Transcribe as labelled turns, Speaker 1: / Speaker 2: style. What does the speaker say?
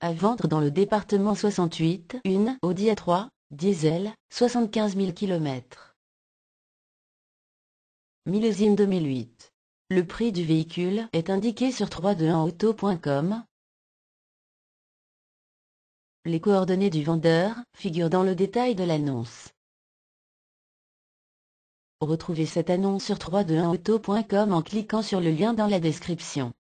Speaker 1: À vendre dans le département 68, une Audi A3, diesel, 75 000 km. Millésime 2008. Le prix du véhicule est indiqué sur 321auto.com. Les coordonnées du vendeur figurent dans le détail de l'annonce.
Speaker 2: Retrouvez cette annonce sur 321auto.com en cliquant sur le lien dans la description.